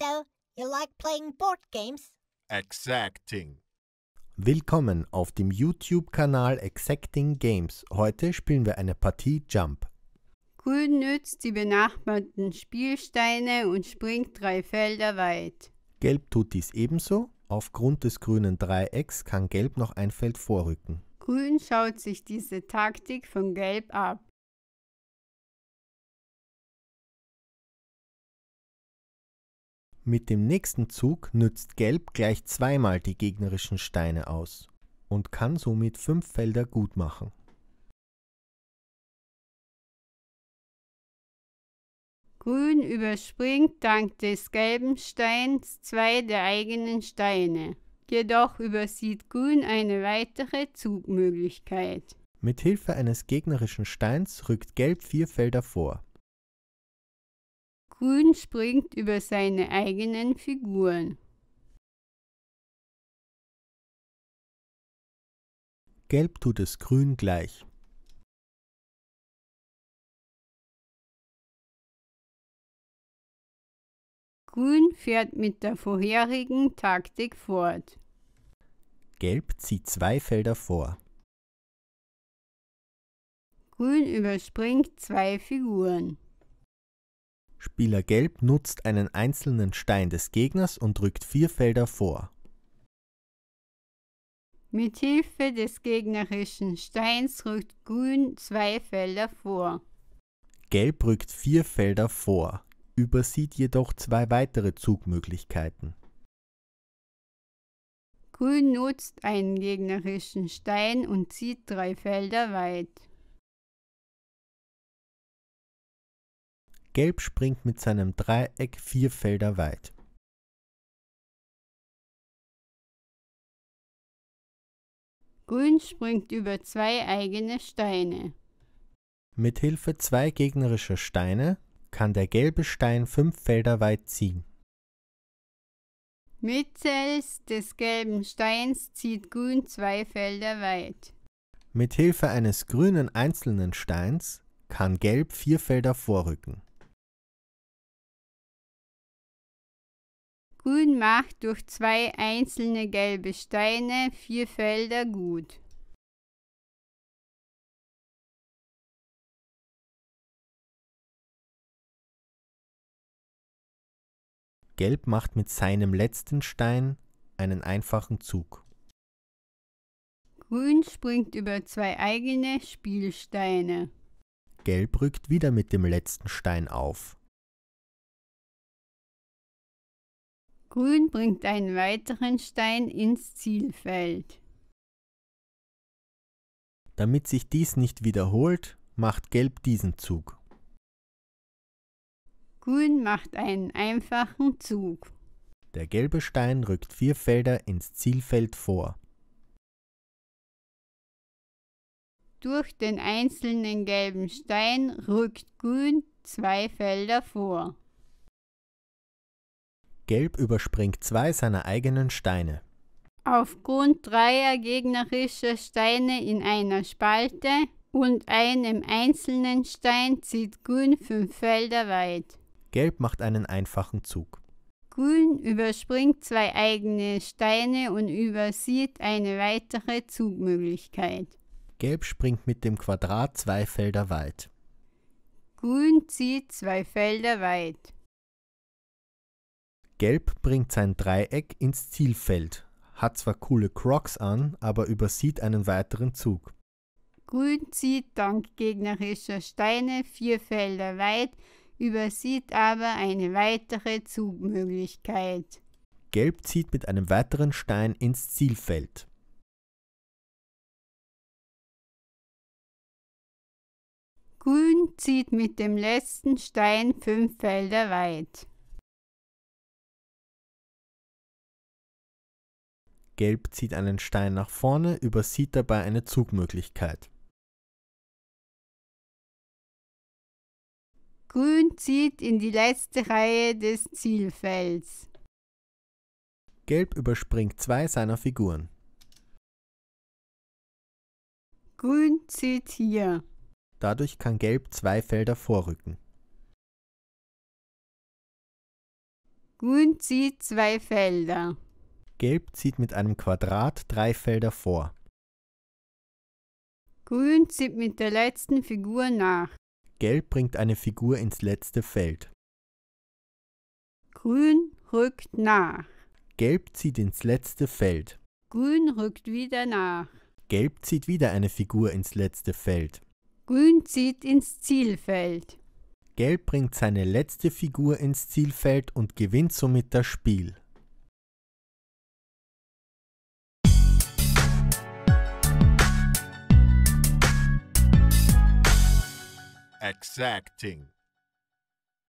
So, you like playing board games? Exacting. Willkommen auf dem YouTube-Kanal Exacting Games. Heute spielen wir eine Partie Jump. Grün nützt die benachbarten Spielsteine und springt drei Felder weit. Gelb tut dies ebenso. Aufgrund des grünen Dreiecks kann Gelb noch ein Feld vorrücken. Grün schaut sich diese Taktik von Gelb ab. Mit dem nächsten Zug nützt Gelb gleich zweimal die gegnerischen Steine aus und kann somit fünf Felder gut machen. Grün überspringt dank des gelben Steins zwei der eigenen Steine. Jedoch übersieht Grün eine weitere Zugmöglichkeit. Mit Hilfe eines gegnerischen Steins rückt Gelb vier Felder vor. Grün springt über seine eigenen Figuren. Gelb tut es grün gleich. Grün fährt mit der vorherigen Taktik fort. Gelb zieht zwei Felder vor. Grün überspringt zwei Figuren. Spieler Gelb nutzt einen einzelnen Stein des Gegners und rückt vier Felder vor. Mit Hilfe des gegnerischen Steins rückt Grün zwei Felder vor. Gelb rückt vier Felder vor, übersieht jedoch zwei weitere Zugmöglichkeiten. Grün nutzt einen gegnerischen Stein und zieht drei Felder weit. Gelb springt mit seinem Dreieck vier Felder weit. Grün springt über zwei eigene Steine. Mit Hilfe zwei gegnerischer Steine kann der gelbe Stein fünf Felder weit ziehen. Mittels des gelben Steins zieht Grün zwei Felder weit. Mit Hilfe eines grünen einzelnen Steins kann Gelb vier Felder vorrücken. Grün macht durch zwei einzelne gelbe Steine vier Felder gut. Gelb macht mit seinem letzten Stein einen einfachen Zug. Grün springt über zwei eigene Spielsteine. Gelb rückt wieder mit dem letzten Stein auf. Grün bringt einen weiteren Stein ins Zielfeld. Damit sich dies nicht wiederholt, macht Gelb diesen Zug. Grün macht einen einfachen Zug. Der gelbe Stein rückt vier Felder ins Zielfeld vor. Durch den einzelnen gelben Stein rückt Grün zwei Felder vor. Gelb überspringt zwei seiner eigenen Steine. Aufgrund dreier gegnerischer Steine in einer Spalte und einem einzelnen Stein zieht Grün fünf Felder weit. Gelb macht einen einfachen Zug. Grün überspringt zwei eigene Steine und übersieht eine weitere Zugmöglichkeit. Gelb springt mit dem Quadrat zwei Felder weit. Grün zieht zwei Felder weit. Gelb bringt sein Dreieck ins Zielfeld, hat zwar coole Crocs an, aber übersieht einen weiteren Zug. Grün zieht dank gegnerischer Steine vier Felder weit, übersieht aber eine weitere Zugmöglichkeit. Gelb zieht mit einem weiteren Stein ins Zielfeld. Grün zieht mit dem letzten Stein fünf Felder weit. Gelb zieht einen Stein nach vorne, übersieht dabei eine Zugmöglichkeit. Grün zieht in die letzte Reihe des Zielfelds. Gelb überspringt zwei seiner Figuren. Grün zieht hier. Dadurch kann Gelb zwei Felder vorrücken. Grün zieht zwei Felder. Gelb zieht mit einem Quadrat drei Felder vor. Grün zieht mit der letzten Figur nach. Gelb bringt eine Figur ins letzte Feld. Grün rückt nach. Gelb zieht ins letzte Feld. Grün rückt wieder nach. Gelb zieht wieder eine Figur ins letzte Feld. Grün zieht ins Zielfeld. Gelb bringt seine letzte Figur ins Zielfeld und gewinnt somit das Spiel. exacting